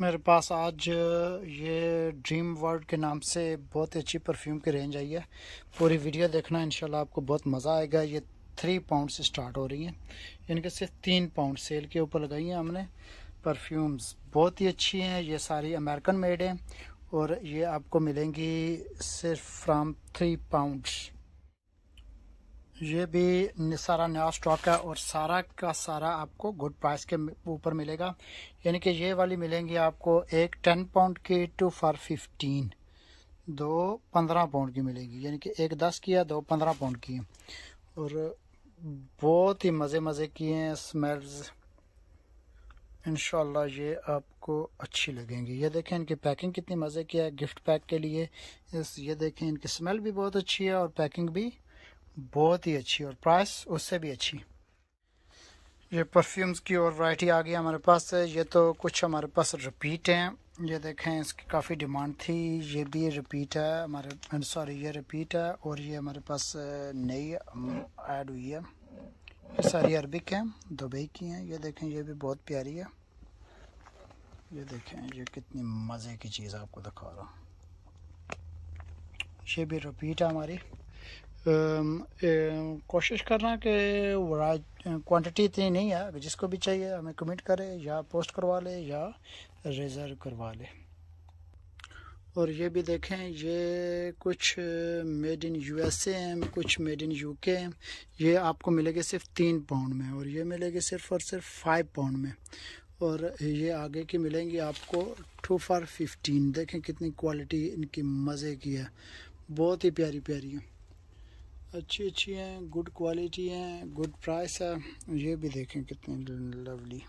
मेरे पास आज ये ड्रीम वर्ल्ड के नाम से बहुत अच्छी परफ्यूम की रेंज आई है पूरी वीडियो देखना इंशाल्लाह आपको बहुत मज़ा आएगा ये थ्री पाउंड से स्टार्ट हो रही हैं इनके सिर्फ तीन पाउंड सेल के ऊपर लगाई हैं हमने परफ्यूम्स बहुत ही अच्छी हैं ये सारी अमेरिकन मेड हैं और ये आपको मिलेंगी सिर्फ फ्राम थ्री पाउंड्स ये भी सारा नया स्टॉक है और सारा का सारा आपको गुड प्राइस के ऊपर मिलेगा यानी कि ये वाली मिलेंगी आपको एक टेन पाउंड की टू फॉर फिफ्टीन दो पंद्रह पाउंड की मिलेगी यानी कि एक दस की है दो पंद्रह पाउंड की है और बहुत ही मज़े मज़े की हैं स्मेल्स इन ये आपको अच्छी लगेंगी ये देखें इनकी पैकिंग कितनी मज़े की है गिफ्ट पैक के लिए इस ये देखें इनकी स्मेल भी बहुत अच्छी है और पैकिंग भी बहुत ही अच्छी और प्राइस उससे भी अच्छी ये परफ्यूम्स की और वैरायटी आ गई हमारे पास ये तो कुछ हमारे पास रिपीट हैं ये देखें इसकी काफ़ी डिमांड थी ये भी रिपीट है हमारे सॉरी ये रिपीट है और ये हमारे पास नई ऐड हुई है ये सारी अरबिक हैं दुबई की हैं ये देखें ये भी बहुत प्यारी है ये देखें ये कितनी मज़े की चीज़ आपको दिखा रहा हूँ ये भी रिपीट है हमारी कोशिश करना कि क्वांटिटी इतनी नहीं है जिसको भी चाहिए हमें कमेंट करे या पोस्ट करवा ले या रिज़र्व करवा ले और ये भी देखें ये कुछ मेड इन यूएसए हैं कुछ मेड इन यूके हैं ये आपको मिलेगी सिर्फ तीन पाउंड में और ये मिलेगी सिर्फ और सिर्फ फाइव पाउंड में और ये आगे की मिलेंगी आपको टू फॉर फिफ्टीन देखें कितनी क्वालिटी इनकी मज़े की है बहुत ही प्यारी प्यारी है अच्छी अच्छी हैं गुड क्वालिटी हैं गुड प्राइस है ये भी देखें कितनी लवली